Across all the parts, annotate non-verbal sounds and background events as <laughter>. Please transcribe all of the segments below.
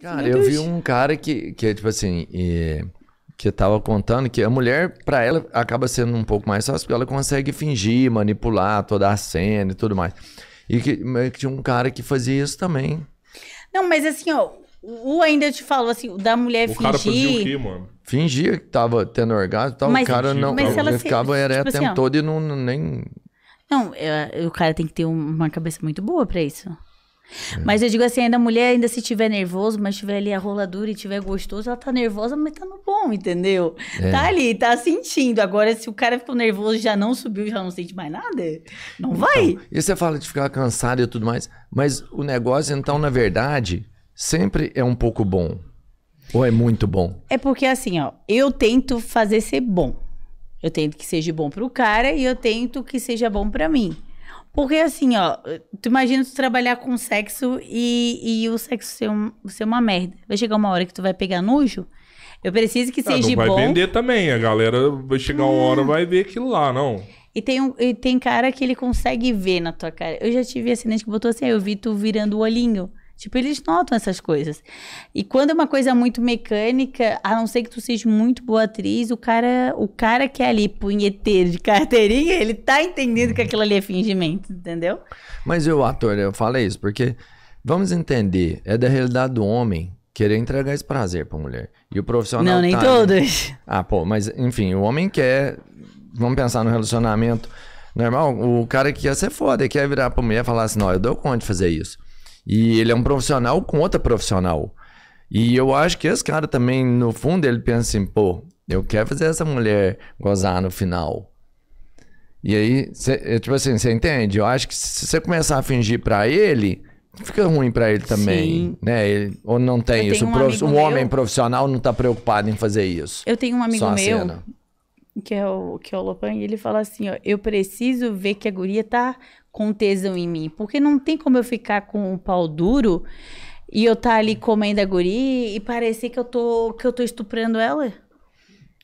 Cara, eu vi um cara que, que é, tipo assim, e, que tava contando que a mulher, para ela, acaba sendo um pouco mais fácil, porque ela consegue fingir, manipular toda a cena e tudo mais. E que, que tinha um cara que fazia isso também. Não, mas assim, ó, o ainda te falou assim, da mulher o fingir. Cara fazia o quê, mano? Fingia que tava tendo orgasmo e tal, mas, o cara não. Mas ela ficava se, tipo o tempo assim, todo e não, não nem. Não, eu, é, o cara tem que ter uma cabeça muito boa para isso. É. Mas eu digo assim, ainda a mulher, ainda se tiver nervoso, mas tiver ali a rola dura e tiver gostoso, ela tá nervosa, mas tá no bom, entendeu? É. Tá ali, tá sentindo. Agora, se o cara ficou nervoso já não subiu, já não sente mais nada, não então, vai. Então, e você fala de ficar cansado e tudo mais, mas o negócio, então, na verdade, sempre é um pouco bom. Ou é muito bom? É porque assim, ó, eu tento fazer ser bom. Eu tento que seja bom pro cara e eu tento que seja bom para mim. Porque assim, ó, tu imagina tu trabalhar com sexo e, e o sexo ser, um, ser uma merda. Vai chegar uma hora que tu vai pegar nojo. Eu preciso que ah, seja não vai bom. Vai vender também, a galera vai chegar uma hora hum. vai ver aquilo lá, não. E tem, um, e tem cara que ele consegue ver na tua cara. Eu já tive acidente que botou assim, eu vi tu virando o olhinho. Tipo, eles notam essas coisas. E quando é uma coisa muito mecânica, a não ser que tu seja muito boa atriz, o cara, o cara que é ali punheteiro de carteirinha, ele tá entendendo que aquilo ali é fingimento, entendeu? Mas eu, ator, eu falei isso porque vamos entender, é da realidade do homem querer entregar esse prazer pra mulher. E o profissional Não, nem tá, todos. Ah, pô, mas enfim, o homem quer, vamos pensar no relacionamento normal, o cara que quer ser foda, quer virar pra mulher e falar assim, não, eu dou conta de fazer isso. E ele é um profissional com outra profissional. E eu acho que esse cara também, no fundo, ele pensa assim, pô, eu quero fazer essa mulher gozar no final. E aí, cê, é, tipo assim, você entende? Eu acho que se você começar a fingir para ele, fica ruim para ele também, Sim. né? Ele, ou não tem eu isso. Um, prof... um homem profissional não tá preocupado em fazer isso. Eu tenho um amigo meu, que é o que é o Lopan, e ele fala assim, ó, eu preciso ver que a guria tá com tesão em mim. Porque não tem como eu ficar com o um pau duro e eu tá ali comendo a guri e parecer que eu tô, que eu tô estuprando ela.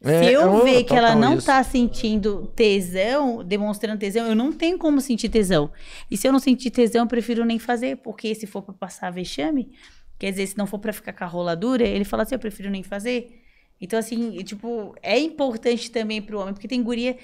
É, Se eu, é ver que ela não isso. tá sentindo tesão, demonstrando tesão, eu não tenho como sentir tesão. E se eu não sentir tesão, eu prefiro nem fazer, porque se for para passar vexame, quer dizer, se não for para ficar com a rola dura, ele fala assim, eu prefiro nem fazer. Então, assim, tipo, é importante também pro homem, porque tem guria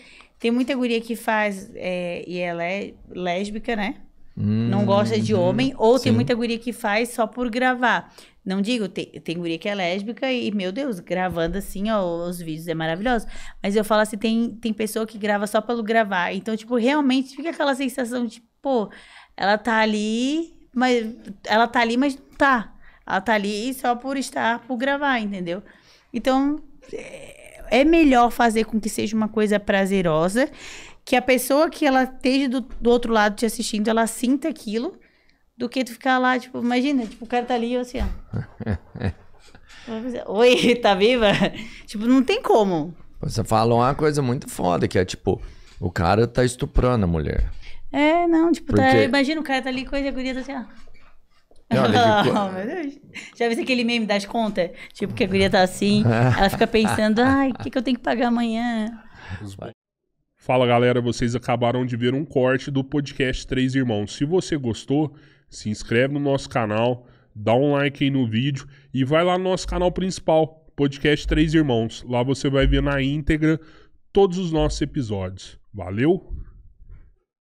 tem muita guria que faz é, e ela é lésbica, né? Hum, não gosta de uhum. homem. Ou sim. tem muita guria que faz só por gravar. Não digo, tem, tem guria que é lésbica e, meu Deus, gravando assim, ó, os vídeos é maravilhoso. Mas eu falo assim, tem, tem pessoa que grava só pelo gravar. Então, tipo, realmente fica aquela sensação de, pô, ela tá ali, mas ela tá ali, mas não tá. Ela tá ali só por estar, por gravar, entendeu? Então, é, é melhor fazer com que seja uma coisa prazerosa, que a pessoa que ela esteja do, do outro lado te assistindo, ela sinta aquilo, do que tu ficar lá, tipo, imagina, tipo, o cara tá ali e eu assim, ó. <laughs> Oi, tá viva? tipo, não tem como. Você falou uma coisa muito foda, que é tipo, o cara tá estuprando a mulher. É, não, tipo, tá, Porque... tá, imagina o cara tá ali com a guria tá assim, ó. Já vê se Deus. Já aquele meme das contas? Tipo, que a guria tá assim, <laughs> ela fica pensando, ai, o que, que eu tenho que pagar amanhã? Fala galera, vocês acabaram de ver um corte do podcast Três Irmãos. Se você gostou, se inscreve no nosso canal, dá um like aí no vídeo e vai lá no nosso canal principal, Podcast Três Irmãos. Lá você vai ver na íntegra todos os nossos episódios. Valeu!